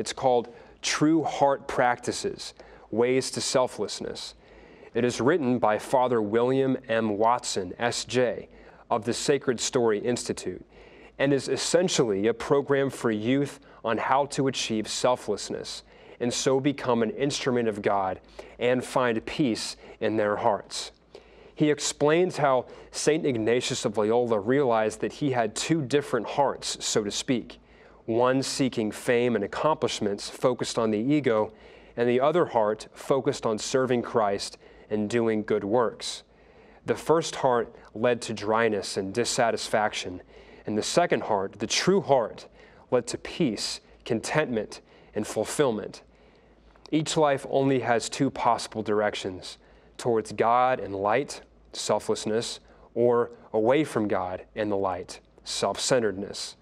It's called True Heart Practices Ways to Selflessness. It is written by Father William M. Watson, S.J., of the Sacred Story Institute, and is essentially a program for youth on how to achieve selflessness and so become an instrument of God and find peace in their hearts. He explains how St. Ignatius of Loyola realized that he had two different hearts, so to speak one seeking fame and accomplishments focused on the ego, and the other heart focused on serving Christ and doing good works. The first heart led to dryness and dissatisfaction, and the second heart, the true heart, led to peace, contentment, and fulfillment. Each life only has two possible directions towards God and light, selflessness, or away from God and the light, self centeredness.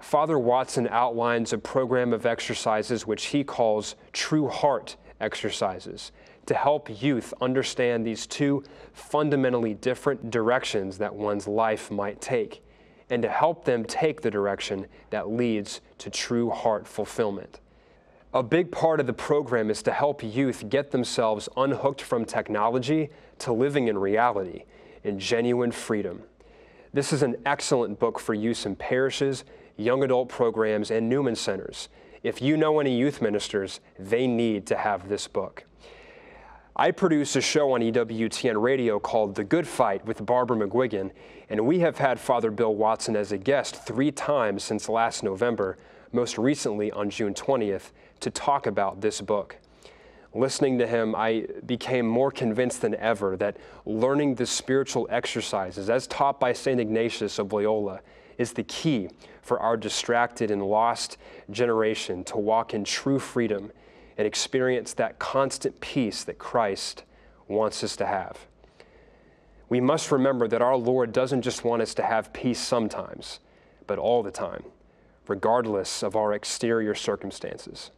Father Watson outlines a program of exercises which he calls True Heart exercises to help youth understand these two fundamentally different directions that one's life might take and to help them take the direction that leads to true heart fulfillment. A big part of the program is to help youth get themselves unhooked from technology to living in reality, in genuine freedom. This is an excellent book for use in parishes young adult programs, and Newman Centers. If you know any youth ministers, they need to have this book. I produce a show on EWTN radio called The Good Fight with Barbara McGuigan, and we have had Father Bill Watson as a guest three times since last November, most recently on June 20th, to talk about this book. Listening to him, I became more convinced than ever that learning the spiritual exercises as taught by St. Ignatius of Loyola is the key for our distracted and lost generation to walk in true freedom and experience that constant peace that Christ wants us to have. We must remember that our Lord doesn't just want us to have peace sometimes, but all the time, regardless of our exterior circumstances.